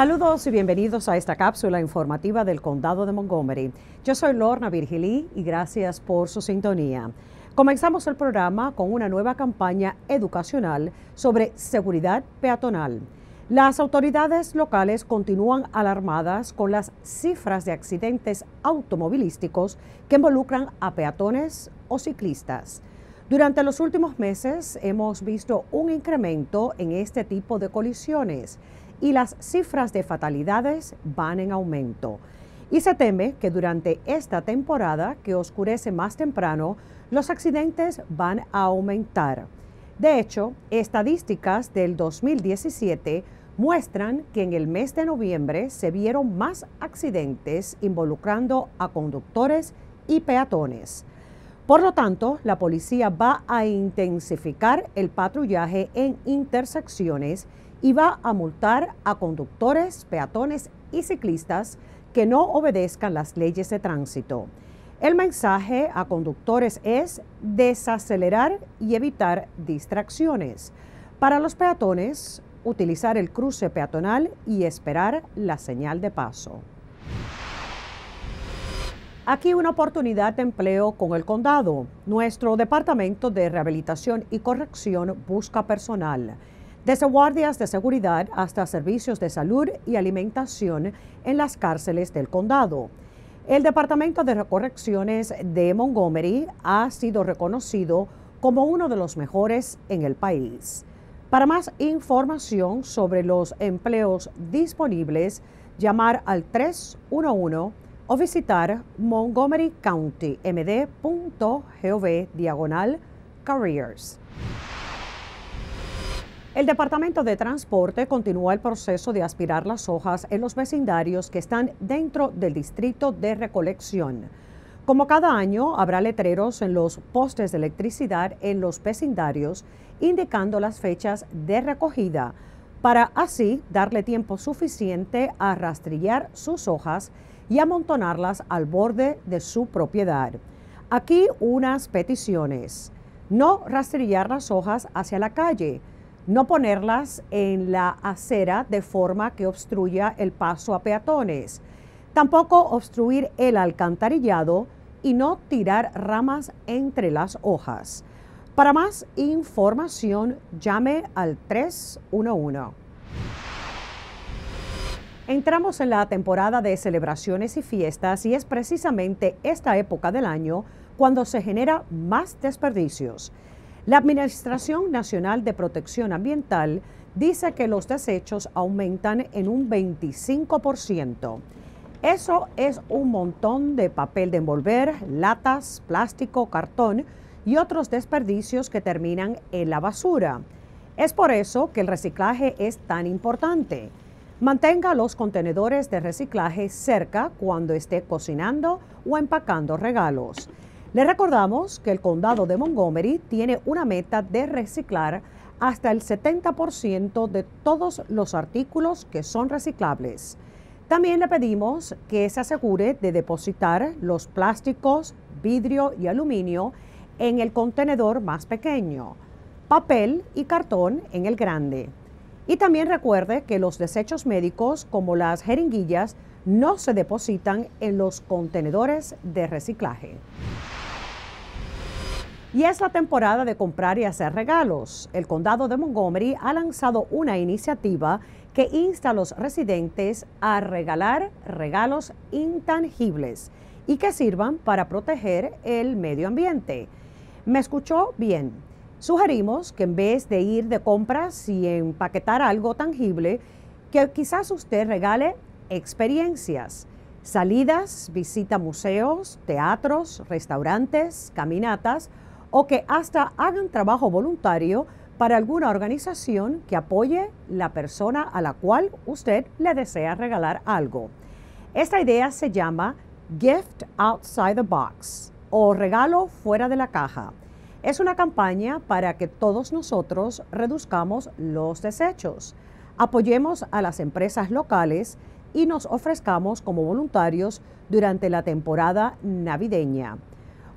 Saludos y bienvenidos a esta cápsula informativa del Condado de Montgomery. Yo soy Lorna Virgilí y gracias por su sintonía. Comenzamos el programa con una nueva campaña educacional sobre seguridad peatonal. Las autoridades locales continúan alarmadas con las cifras de accidentes automovilísticos que involucran a peatones o ciclistas. Durante los últimos meses hemos visto un incremento en este tipo de colisiones y las cifras de fatalidades van en aumento. Y se teme que durante esta temporada, que oscurece más temprano, los accidentes van a aumentar. De hecho, estadísticas del 2017 muestran que en el mes de noviembre se vieron más accidentes involucrando a conductores y peatones. Por lo tanto, la policía va a intensificar el patrullaje en intersecciones y va a multar a conductores, peatones y ciclistas que no obedezcan las leyes de tránsito. El mensaje a conductores es desacelerar y evitar distracciones. Para los peatones, utilizar el cruce peatonal y esperar la señal de paso. Aquí una oportunidad de empleo con el condado. Nuestro Departamento de Rehabilitación y Corrección busca personal desde guardias de seguridad hasta servicios de salud y alimentación en las cárceles del condado. El Departamento de Recorrecciones de Montgomery ha sido reconocido como uno de los mejores en el país. Para más información sobre los empleos disponibles, llamar al 311 o visitar montgomerycountymd.gov diagonal careers. El Departamento de Transporte continúa el proceso de aspirar las hojas en los vecindarios que están dentro del distrito de recolección. Como cada año, habrá letreros en los postes de electricidad en los vecindarios indicando las fechas de recogida para así darle tiempo suficiente a rastrillar sus hojas y amontonarlas al borde de su propiedad. Aquí unas peticiones. No rastrillar las hojas hacia la calle no ponerlas en la acera de forma que obstruya el paso a peatones, tampoco obstruir el alcantarillado y no tirar ramas entre las hojas. Para más información, llame al 311. Entramos en la temporada de celebraciones y fiestas y es precisamente esta época del año cuando se genera más desperdicios. La Administración Nacional de Protección Ambiental dice que los desechos aumentan en un 25%. Eso es un montón de papel de envolver, latas, plástico, cartón y otros desperdicios que terminan en la basura. Es por eso que el reciclaje es tan importante. Mantenga los contenedores de reciclaje cerca cuando esté cocinando o empacando regalos. Le recordamos que el condado de Montgomery tiene una meta de reciclar hasta el 70% de todos los artículos que son reciclables. También le pedimos que se asegure de depositar los plásticos, vidrio y aluminio en el contenedor más pequeño, papel y cartón en el grande. Y también recuerde que los desechos médicos como las jeringuillas no se depositan en los contenedores de reciclaje. Y es la temporada de comprar y hacer regalos. El condado de Montgomery ha lanzado una iniciativa que insta a los residentes a regalar regalos intangibles y que sirvan para proteger el medio ambiente. ¿Me escuchó bien? Sugerimos que en vez de ir de compras y empaquetar algo tangible, que quizás usted regale experiencias, salidas, visita museos, teatros, restaurantes, caminatas o que hasta hagan trabajo voluntario para alguna organización que apoye la persona a la cual usted le desea regalar algo. Esta idea se llama Gift Outside the Box o Regalo Fuera de la Caja. Es una campaña para que todos nosotros reduzcamos los desechos, apoyemos a las empresas locales y nos ofrezcamos como voluntarios durante la temporada navideña.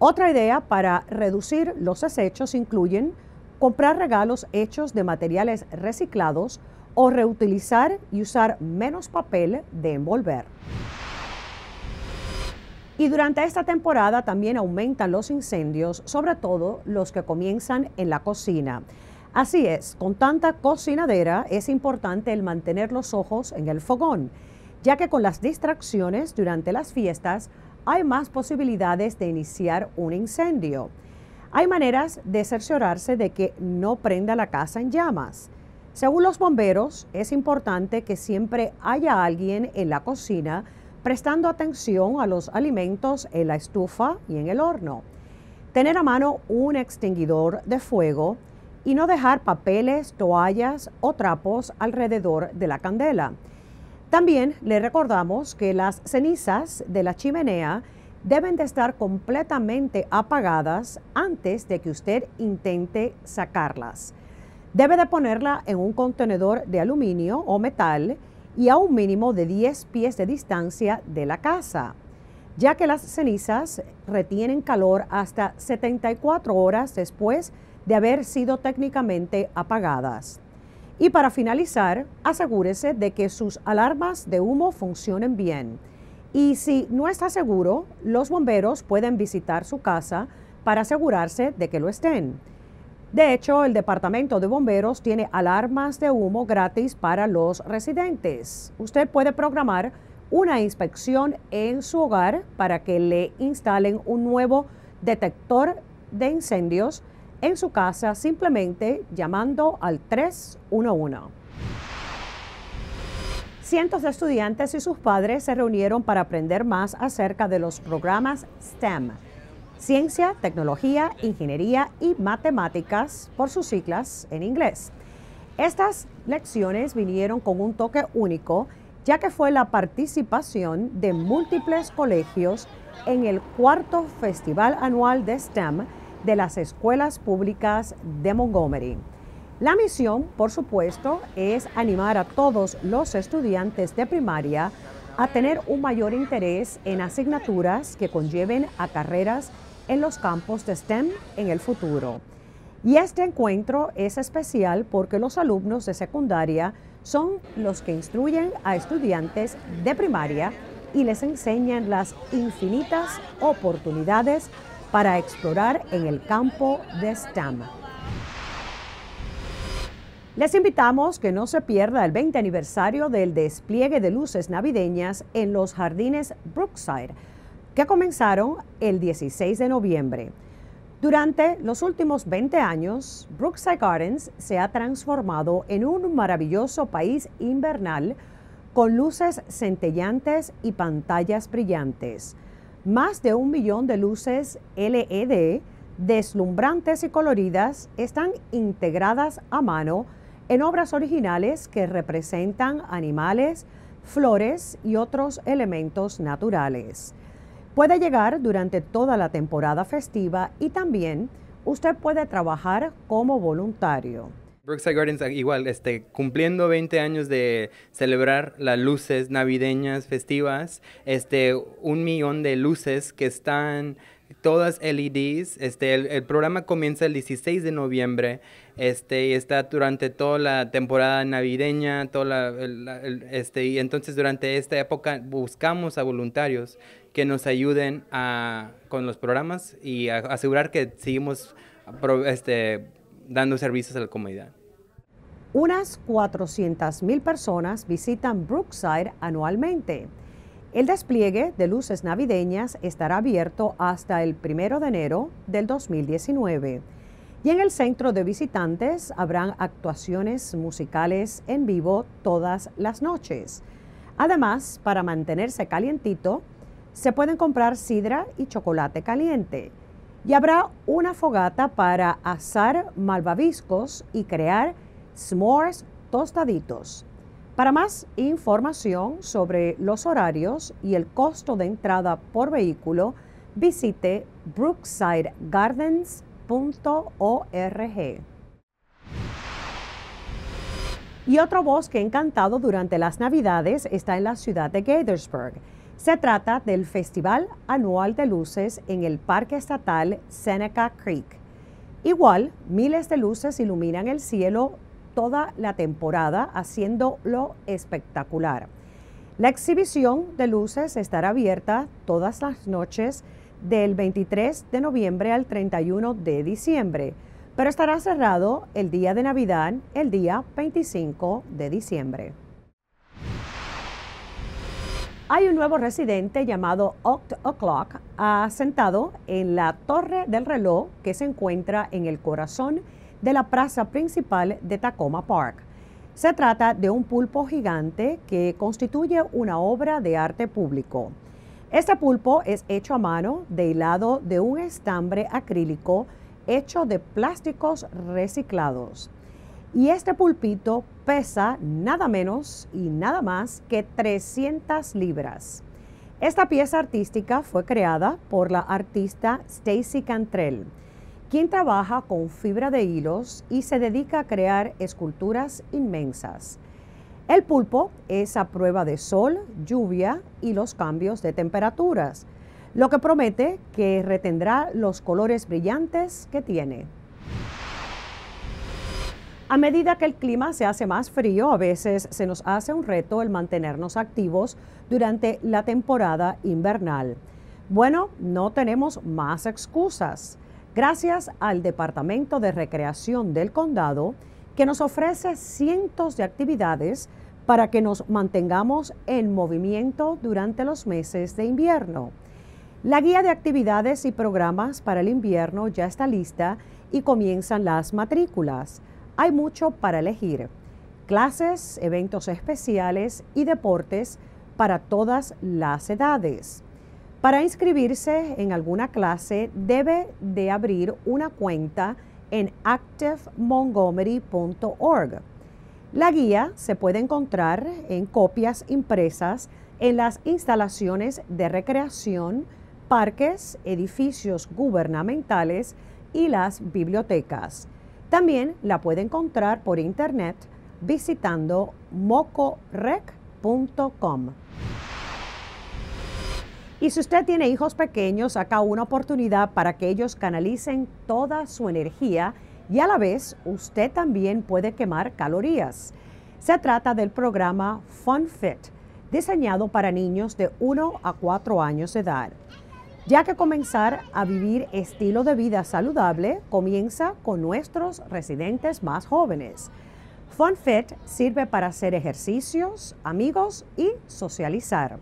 Otra idea para reducir los desechos incluyen comprar regalos hechos de materiales reciclados o reutilizar y usar menos papel de envolver. Y durante esta temporada también aumentan los incendios, sobre todo los que comienzan en la cocina. Así es, con tanta cocinadera es importante el mantener los ojos en el fogón, ya que con las distracciones durante las fiestas hay más posibilidades de iniciar un incendio. Hay maneras de cerciorarse de que no prenda la casa en llamas. Según los bomberos, es importante que siempre haya alguien en la cocina prestando atención a los alimentos en la estufa y en el horno. Tener a mano un extinguidor de fuego y no dejar papeles, toallas o trapos alrededor de la candela. También le recordamos que las cenizas de la chimenea deben de estar completamente apagadas antes de que usted intente sacarlas. Debe de ponerla en un contenedor de aluminio o metal y a un mínimo de 10 pies de distancia de la casa, ya que las cenizas retienen calor hasta 74 horas después de haber sido técnicamente apagadas. Y para finalizar, asegúrese de que sus alarmas de humo funcionen bien. Y si no está seguro, los bomberos pueden visitar su casa para asegurarse de que lo estén. De hecho, el Departamento de Bomberos tiene alarmas de humo gratis para los residentes. Usted puede programar una inspección en su hogar para que le instalen un nuevo detector de incendios en su casa simplemente llamando al 311. Cientos de estudiantes y sus padres se reunieron para aprender más acerca de los programas STEM, Ciencia, Tecnología, Ingeniería y Matemáticas, por sus siglas en inglés. Estas lecciones vinieron con un toque único, ya que fue la participación de múltiples colegios en el cuarto Festival Anual de STEM, de las escuelas públicas de Montgomery. La misión, por supuesto, es animar a todos los estudiantes de primaria a tener un mayor interés en asignaturas que conlleven a carreras en los campos de STEM en el futuro. Y este encuentro es especial porque los alumnos de secundaria son los que instruyen a estudiantes de primaria y les enseñan las infinitas oportunidades para explorar en el campo de Stam. Les invitamos que no se pierda el 20 aniversario del despliegue de luces navideñas en los jardines Brookside, que comenzaron el 16 de noviembre. Durante los últimos 20 años, Brookside Gardens se ha transformado en un maravilloso país invernal con luces centellantes y pantallas brillantes. Más de un millón de luces LED deslumbrantes y coloridas están integradas a mano en obras originales que representan animales, flores y otros elementos naturales. Puede llegar durante toda la temporada festiva y también usted puede trabajar como voluntario. Brookside Gardens, ah, igual, este, cumpliendo 20 años de celebrar las luces navideñas festivas, este, un millón de luces que están todas LEDs. Este, el, programa comienza el 16 de noviembre este, y está durante toda la temporada navideña, toda este, y entonces durante esta época buscamos a voluntarios que nos ayuden a, con los programas y asegurar que seguimos este, dando servicios a la comunidad. Unas 400.000 personas visitan Brookside anualmente. El despliegue de luces navideñas estará abierto hasta el 1 de enero del 2019. Y en el centro de visitantes habrán actuaciones musicales en vivo todas las noches. Además, para mantenerse calientito, se pueden comprar sidra y chocolate caliente. Y habrá una fogata para asar malvaviscos y crear s'mores tostaditos. Para más información sobre los horarios y el costo de entrada por vehículo, visite brooksideGardens.org. Y otro bosque encantado durante las Navidades está en la ciudad de Gaithersburg. Se trata del Festival Anual de Luces en el Parque Estatal Seneca Creek. Igual, miles de luces iluminan el cielo toda la temporada, haciéndolo espectacular. La exhibición de luces estará abierta todas las noches del 23 de noviembre al 31 de diciembre, pero estará cerrado el día de Navidad, el día 25 de diciembre. Hay un nuevo residente llamado Oct O'Clock asentado en la Torre del Reloj que se encuentra en el corazón de la plaza principal de Tacoma Park. Se trata de un pulpo gigante que constituye una obra de arte público. Este pulpo es hecho a mano de hilado de un estambre acrílico hecho de plásticos reciclados. Y este pulpito pesa nada menos y nada más que 300 libras. Esta pieza artística fue creada por la artista Stacy Cantrell quien trabaja con fibra de hilos y se dedica a crear esculturas inmensas. El pulpo es a prueba de sol, lluvia y los cambios de temperaturas, lo que promete que retendrá los colores brillantes que tiene. A medida que el clima se hace más frío, a veces se nos hace un reto el mantenernos activos durante la temporada invernal. Bueno, no tenemos más excusas gracias al Departamento de Recreación del Condado, que nos ofrece cientos de actividades para que nos mantengamos en movimiento durante los meses de invierno. La guía de actividades y programas para el invierno ya está lista y comienzan las matrículas. Hay mucho para elegir. Clases, eventos especiales y deportes para todas las edades. Para inscribirse en alguna clase debe de abrir una cuenta en activemontgomery.org. La guía se puede encontrar en copias impresas en las instalaciones de recreación, parques, edificios gubernamentales y las bibliotecas. También la puede encontrar por internet visitando mocorec.com. Y si usted tiene hijos pequeños, acá una oportunidad para que ellos canalicen toda su energía y a la vez usted también puede quemar calorías. Se trata del programa Fun Fit, diseñado para niños de 1 a 4 años de edad. Ya que comenzar a vivir estilo de vida saludable comienza con nuestros residentes más jóvenes. FunFit sirve para hacer ejercicios, amigos y socializar.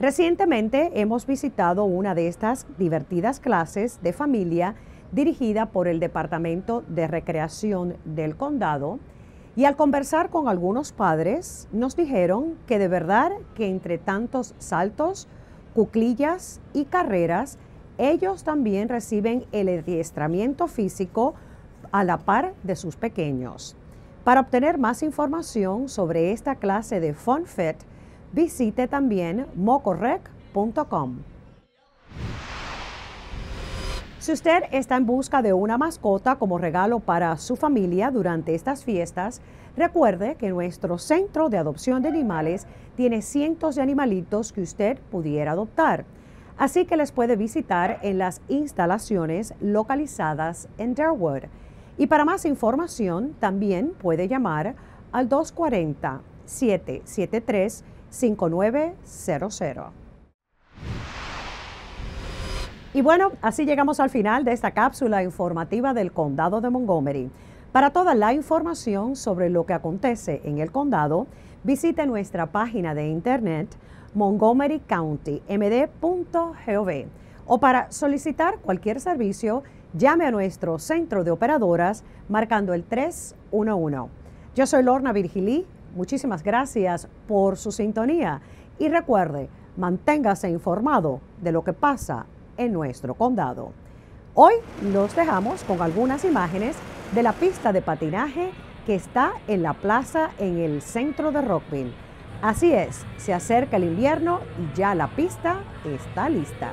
Recientemente hemos visitado una de estas divertidas clases de familia dirigida por el Departamento de Recreación del Condado y al conversar con algunos padres nos dijeron que de verdad que entre tantos saltos, cuclillas y carreras, ellos también reciben el adiestramiento físico a la par de sus pequeños. Para obtener más información sobre esta clase de Fun Visite también mocorrec.com. Si usted está en busca de una mascota como regalo para su familia durante estas fiestas, recuerde que nuestro centro de adopción de animales tiene cientos de animalitos que usted pudiera adoptar. Así que les puede visitar en las instalaciones localizadas en Derwood. Y para más información, también puede llamar al 240 773 5900. Y bueno, así llegamos al final de esta cápsula informativa del Condado de Montgomery. Para toda la información sobre lo que acontece en el condado, visite nuestra página de internet montgomerycountymd.gov o para solicitar cualquier servicio, llame a nuestro centro de operadoras marcando el 311. Yo soy Lorna Virgilí Muchísimas gracias por su sintonía y recuerde, manténgase informado de lo que pasa en nuestro condado. Hoy nos dejamos con algunas imágenes de la pista de patinaje que está en la plaza en el centro de Rockville. Así es, se acerca el invierno y ya la pista está lista.